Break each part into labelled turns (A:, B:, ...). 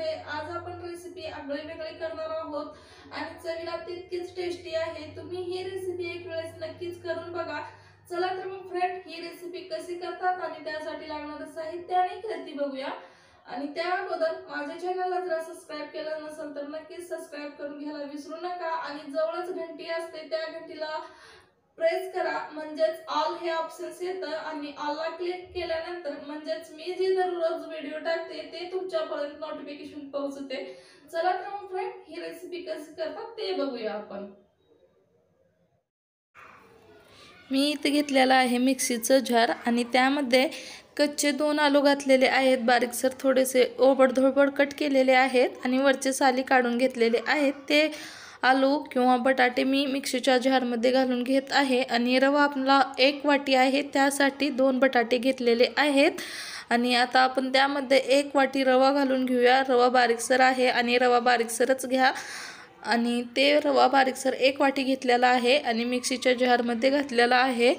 A: मध्ये आज आपण रेसिपी आगळी वेगळी करणार आहोत आणि चवीला तितकीच टेस्टी आहे तुम्ही ही रेसिपी एक वेळेस नक्कीच करून बघा चला तर मग फ्रेंड ही रेसिपी कशी करतात आणि त्यासाठी लागणारं साहित्य आणि कृती बघूया आणि त्या अगोदर माझ्या चॅनलला जर सबस्क्राईब केलं नसेल तर नक्कीच सबस्क्राईब करून घ्यायला विसरू नका आणि जवळच घंटी असते त्या घंटीला प्रेस करा म्हणजेच ऑल हे ऑप्शन्स येतं आणि ऑलला क्लिक केल्यानंतर म्हणजेच मी जे दररोज व्हिडिओ टाकते ते तुमच्यापर्यंत नोटिफिकेशन पोहोचते चला तर मग फ्रेंड ही रेसिपी कशी करतात ते बघूया आपण मी इथे घेतलेलं आहे मिक्सीचं जार आणि त्यामध्ये कच्चे दोन आलू घातलेले आहेत बारीकसर थोडेसे ओबडधोबड कट केलेले आहेत आणि वरचे साली काढून घेतलेले आहेत ते आलू किंवा बटाटे मी मिक्सीच्या जारमध्ये घालून घेत आहे आणि रवा आपला एक वाटी आहे त्यासाठी दोन बटाटे घेतलेले आहेत आणि आता आपण त्यामध्ये एक वाटी रवा घालून घेऊया रवा बारीकसर आहे आणि रवा बारीकसरच घ्या आणि ते रवा बारीकसर एक वाटी घेतलेला आहे आणि मिक्सीच्या जारमध्ये घातलेला आहे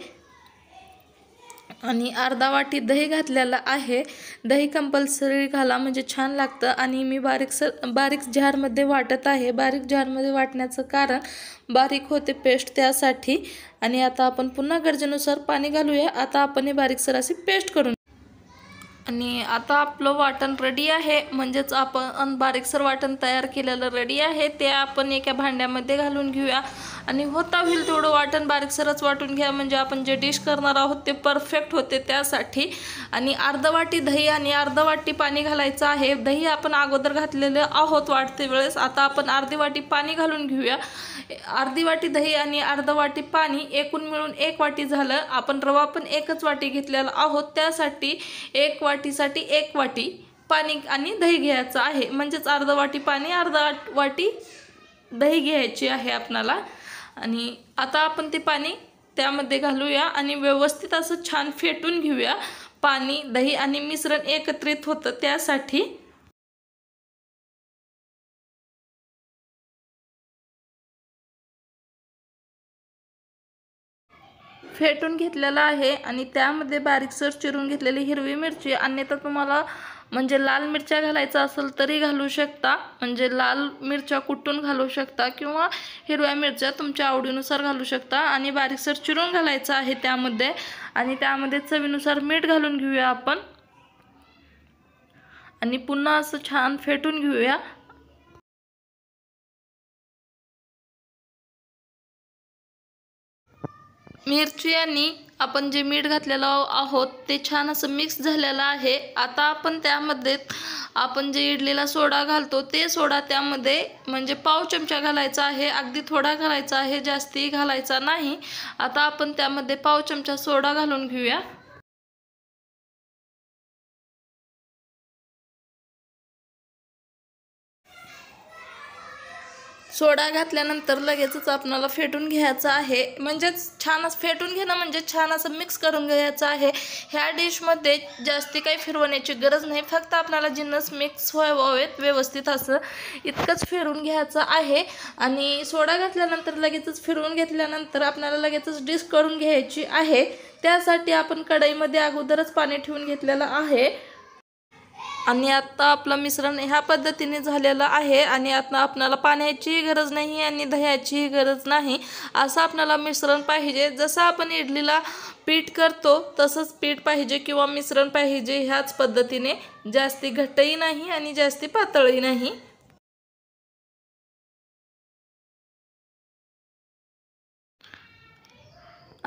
A: आणि अर्धा वाटी दही घातलेला आहे दही कंपल्सरी घाला म्हणजे छान लागतं आणि मी बारीक सर बारीक झारमध्ये वाटत आहे बारीक झारमध्ये वाटण्याचं कारण बारीक होते पेस्ट त्यासाठी आणि आता आपण पुन्हा गरजेनुसार पाणी घालूया आता आपण हे बारीकसर अशी पेस्ट करून आणि आता आपलं वाटण रेडी आहे म्हणजेच आपण बारीकसर वाटण तयार केलेलं रेडी आहे ते आपण एका भांड्यामध्ये घालून घेऊया आणि होता होईल तेवढं वाटण बारीकसरच वाटून घ्या म्हणजे आपण जे डिश करणार आहोत ते परफेक्ट होते त्यासाठी आणि अर्धवाटी वाटी दही आणि अर्धवाटी वाटी पाणी घालायचं आहे दही आपण अगोदर घातलेलं आहोत वाढते वेळेस आता आपण अर्धी वाटी पाणी घालून घेऊया अर्धी वाटी दही आणि अर्धा वाटी पाणी एकूण मिळून एक वाटी झालं आपण रवा पण एकच वाटी घेतलेला आहोत त्यासाठी एक वाटीसाठी एक वाटी पाणी आणि दही घ्यायचं आहे म्हणजेच अर्ध वाटी पाणी अर्धा वाटी दही घ्यायची आहे आपणाला आणि आता आपण ते पाणी त्यामध्ये घालूया आणि व्यवस्थित असं छान फेटून घेऊया पाणी दही आणि मिश्रण एकत्रित होतं त्यासाठी फेटून घेतलेला आहे आणि त्यामध्ये बारीकसर चिरून घेतलेली हिरवी मिरची अन्यथा तुम्हाला म्हणजे लाल मिरच्या घालायचा असेल तरी घालू शकता म्हणजे लाल मिरच्या कुटून घालू शकता किंवा हिरव्या मिरच्या तुमच्या आवडीनुसार घालू शकता आणि बारीकसर चिरून घालायचं आहे त्यामध्ये आणि त्यामध्ये चवीनुसार मीठ घालून घेऊया आपण आणि पुन्हा असं छान फेटून घेऊया मिरची आणि आपण जे मीठ घातलेलं आहोत ते छान असं मिक्स झालेलं आहे आता आपण त्यामध्ये आपण जे इडलीला सोडा घालतो ते सोडा त्यामध्ये म्हणजे पाव चमचा घालायचा आहे अगदी थोडा घालायचा आहे जास्ती घालायचा नाही आता आपण त्यामध्ये पाव चमचा सोडा घालून घेऊया सोडा घातल्यानंतर लगेचच आपणाला फेटून घ्यायचं आहे म्हणजेच छान असं फेटून घेणं म्हणजे छान असं मिक्स करून घ्यायचं आहे ह्या डिशमध्ये जास्ती काही फिरवण्याची गरज नाही फक्त आपल्याला जिन्नस मिक्स व्हावेत व्यवस्थित असं इतकंच फिरून घ्यायचं आहे आणि सोडा घातल्यानंतर लगेचच फिरवून घेतल्यानंतर आपल्याला लगेचच डिश करून घ्यायची आहे त्यासाठी आपण कढईमध्ये अगोदरच पाणी ठेवून घेतलेलं आहे आणि आत्ता आपलं मिश्रण ह्या पद्धतीने झालेलं आहे आणि आता आपल्याला पाण्याचीही गरज नाही आणि दह्याचीही गरज नाही असं आपल्याला मिश्रण पाहिजे जसं आपण इडलीला पीठ करतो तसंच पीठ पाहिजे किंवा मिश्रण पाहिजे ह्याच पद्धतीने जास्ती घट्टही नाही आणि जास्ती पातळही नाही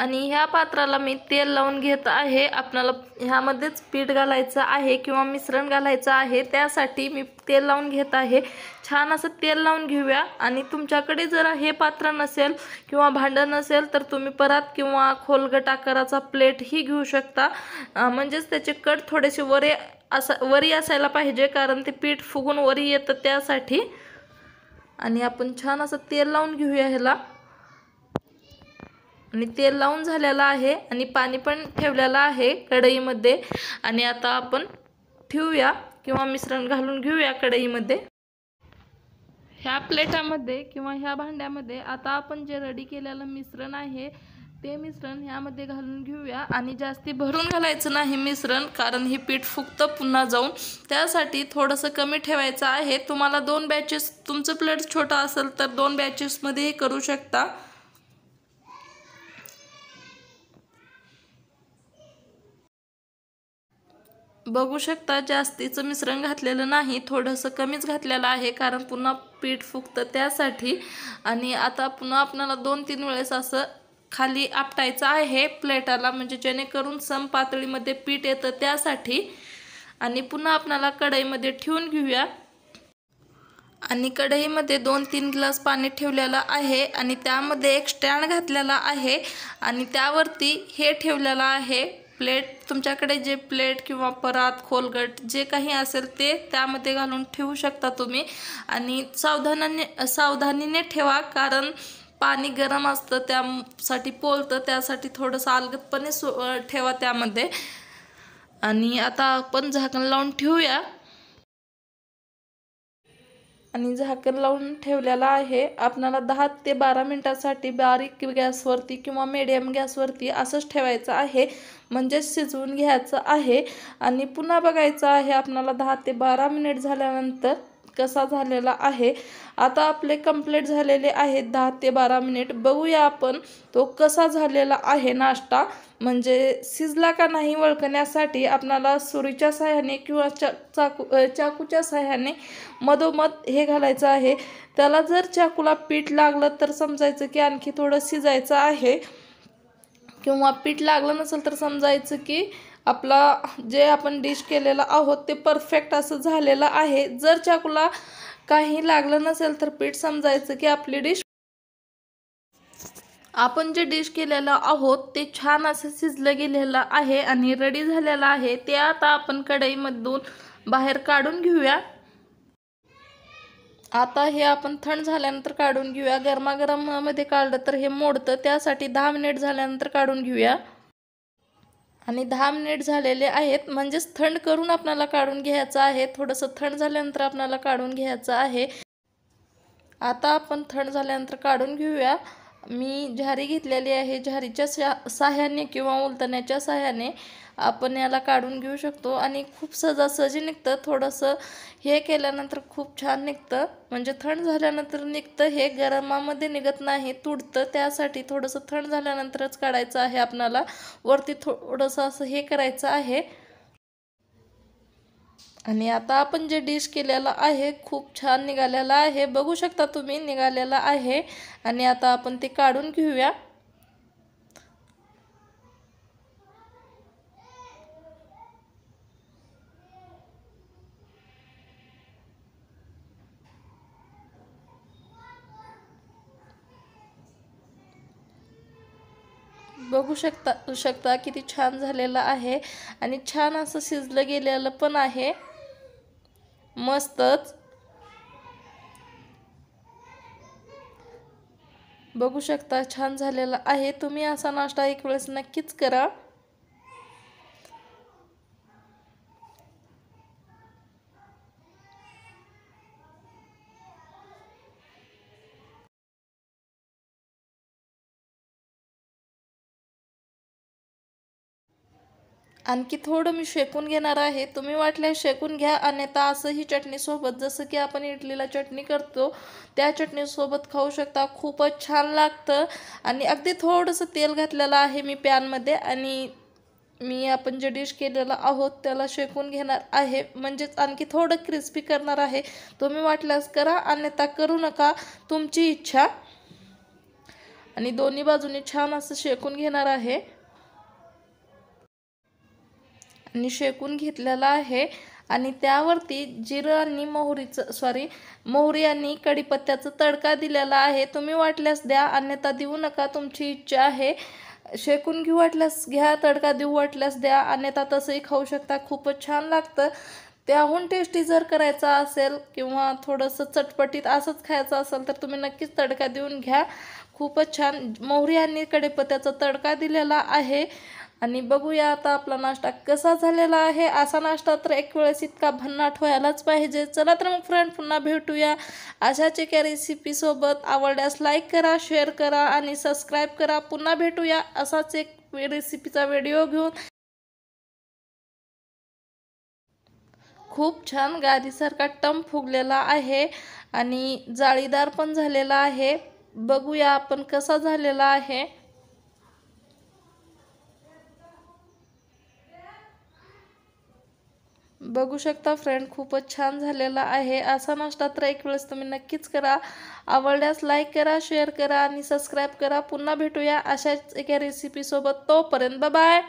A: आणि ह्या पात्राला मी तेल लावून घेत आहे आपल्याला ह्यामध्येच पीठ घालायचं आहे किंवा मिश्रण घालायचं आहे त्यासाठी मी तेल लावून घेत आहे छान असं तेल लावून घेऊया आणि तुमच्याकडे जर हे पात्र नसेल किंवा भांडं नसेल तर तुम्ही परात किंवा खोलगट आकाराचा प्लेटही घेऊ शकता म्हणजेच त्याचे कट थोडेसे वरे असा वरी असायला पाहिजे कारण ते पीठ फुगून वरी येतं त्यासाठी आणि आपण छान असं तेल लावून घेऊया ह्याला आणि तेल लावून झालेलं आहे आणि पाणी पण ठेवलेलं आहे कढईमध्ये आणि आता आपण ठेवूया किंवा मिश्रण घालून घेऊया कढईमध्ये ह्या प्लेटामध्ये किंवा ह्या भांड्यामध्ये आता आपण जे रेडी केलेलं मिश्रण आहे ते मिश्रण ह्यामध्ये घालून घेऊया आणि जास्ती भरून घालायचं नाही मिश्रण कारण हे पीठ फुकतं पुन्हा जाऊन त्यासाठी थोडंसं कमी ठेवायचं आहे तुम्हाला दोन बॅचेस तुमचं प्लेट छोटा असेल तर दोन बॅचेसमध्येही करू शकता बघू शकता जास्तीचं मिश्रण घातलेलं नाही थोडंसं कमीच घातलेलं आहे कारण पुन्हा पीठ फुगतं त्यासाठी आणि आता पुन्हा आपल्याला दोन तीन वेळेस असं खाली आपटायचं आहे प्लेटाला म्हणजे जेणेकरून सम पातळीमध्ये पीठ येतं त्यासाठी आणि पुन्हा आपल्याला कढईमध्ये ठेवून घेऊया आणि कढईमध्ये दोन तीन ग्लास पाणी ठेवलेलं आहे आणि त्यामध्ये एक स्टँड घातलेला आहे आणि त्यावरती हे ठेवलेलं आहे प्लेट तुमच्याकडे जे प्लेट किंवा परात खोलगट जे काही असेल ते त्यामध्ये घालून ठेवू शकता तुम्ही आणि सावधानाने सावधानीने ठेवा कारण पाणी गरम असतं त्यासाठी पोलतं त्यासाठी थोडंसं आलगतपणे सो ठेवा त्यामध्ये आणि आता आपण झाकण लावून ठेवूया आणि झाकण लावून ठेवलेला आहे आपणाला दहा ते बारा मिनटासाठी बारीक गॅसवरती किंवा मिडियम गॅसवरती असंच ठेवायचं आहे म्हणजेच शिजवून घ्यायचं आहे आणि पुन्हा बघायचं आहे आपणाला दहा ते बारा मिनिट झाल्यानंतर कसा झालेला आहे आता आपले कंप्लीट झालेले आहेत दहा ते बारा मिनिट बघूया आपण तो कसा झालेला आहे नाश्ता म्हणजे शिजला का नाही वळखण्यासाठी आपणाला सुरीच्या साह्याने किंवा चा चाकू चाकूच्या साह्याने मधोमध हे घालायचं आहे त्याला जर चाकूला पीठ लागलं तर समजायचं की आणखी थोडं शिजायचं आहे किंवा पीठ लागलं नसेल तर समजायचं की आपला जे आपण डिश केलेलं आहोत ते परफेक्ट असं झालेलं आहे जर चाकूला काही लागलं नसेल तर पीठ समजायचं की आपली डिश आपण जे डिश केलेलं आहोत ते छान असं शिजलं गेलेलं आहे आणि रेडी झालेलं आहे ते आता आपण कढईमधून बाहेर काढून घेऊया आता हे आपण थंड झाल्यानंतर काढून घेऊया गरमागरममध्ये काढलं तर हे मोडतं त्यासाठी दहा मिनिट झाल्यानंतर काढून घेऊया आणि दहा मिनिट झालेले आहेत म्हणजेच थंड करून आपल्याला काढून घ्यायचं आहे थोडंसं थंड झाल्यानंतर आपल्याला काढून घ्यायचं आहे आता आपण थंड झाल्यानंतर काढून घेऊया मी झारी घेतलेली आहे झारीच्या सा साह्याने किंवा उलतण्याच्या साह्याने आपण याला काढून घेऊ शकतो आणि खूप सहजासहजी निघतं थोडंसं हे केल्यानंतर खूप छान निघतं म्हणजे थंड झाल्यानंतर निघतं हे गरमामध्ये निघत नाही तुडतं त्यासाठी थोडंसं थंड झाल्यानंतरच काढायचं आहे आपणाला वरती थोडंसं असं हे करायचं आहे आणि आता आपण जे डिश केलेला आहे खूप छान निघालेला आहे बघू शकता तुम्ही निघालेला आहे आणि आता आपण ते काढून घेऊया बघू शकता शकता किती छान झालेलं आहे आणि छान असं शिजलं गेलेलं पण आहे मस्तच बघू शकता छान झालेला आहे तुम्ही असा नाश्ता एक वेळेस नक्कीच करा आणखी थोडं मी शेकून घेणार आहे तुम्ही वाटल्यास शेकून घ्या अन्यथा असं ही चटणीसोबत जसं की आपण इडलीला चटणी करतो त्या चटणीसोबत खाऊ शकता खूपच छान लागतं आणि अगदी थोडंसं तेल घातलेलं आहे मी पॅनमध्ये आणि मी आपण जे डिश केलेलं आहोत त्याला शेकून घेणार आहे म्हणजेच आणखी थोडं क्रिस्पी करणार आहे तुम्ही वाटल्यास करा अन्यथा करू नका तुमची इच्छा आणि दोन्ही बाजूने छान असं शेकून घेणार आहे आणि शेकून घेतलेला आहे आणि त्यावरती जिरं आणि मोहरीचं सॉरी मोहरी आणि कढीपत्त्याचं तडका दिलेला आहे तुम्ही वाटल्यास द्या अन्यथा देऊ नका तुमची इच्छा आहे शेकून घेऊ वाटल्यास घ्या तडका देऊ वाटल्यास द्या अन्यथा तसंही खाऊ शकता खूपच छान लागतं त्याहून टेस्टी जर करायचा असेल किंवा थोडंसं चटपटीत असंच खायचं असेल तर तुम्ही नक्कीच तडका देऊन घ्या खूपच छान मोहरी आणि कढीपत्त्याचा तडका दिलेला आहे आणि बघूया आता आपला नाश्ता कसा झालेला आहे असा नाश्ता तर एक वेळेस इतका भन्नाट व्हायलाच पाहिजे चला तर मग फ्रेंड पुन्हा भेटूया अशाच एका रेसिपीसोबत आवडल्यास लाईक करा शेअर करा आणि सबस्क्राईब करा पुन्हा भेटूया असाच एक रेसिपीचा व्हिडिओ घेऊन खूप छान गादीसारखा टम फुगलेला आहे आणि जाळीदार पण झालेला आहे बघूया आपण कसा झालेला आहे बघू शकता फ्रेंड खूपच छान झालेला आहे असा नाश्ता तर एक वेळेस तुम्ही नक्कीच करा आवडल्यास लाईक करा शेअर करा आणि सबस्क्राईब करा पुन्हा भेटूया अशाच एका रेसिपीसोबत तोपर्यंत बाय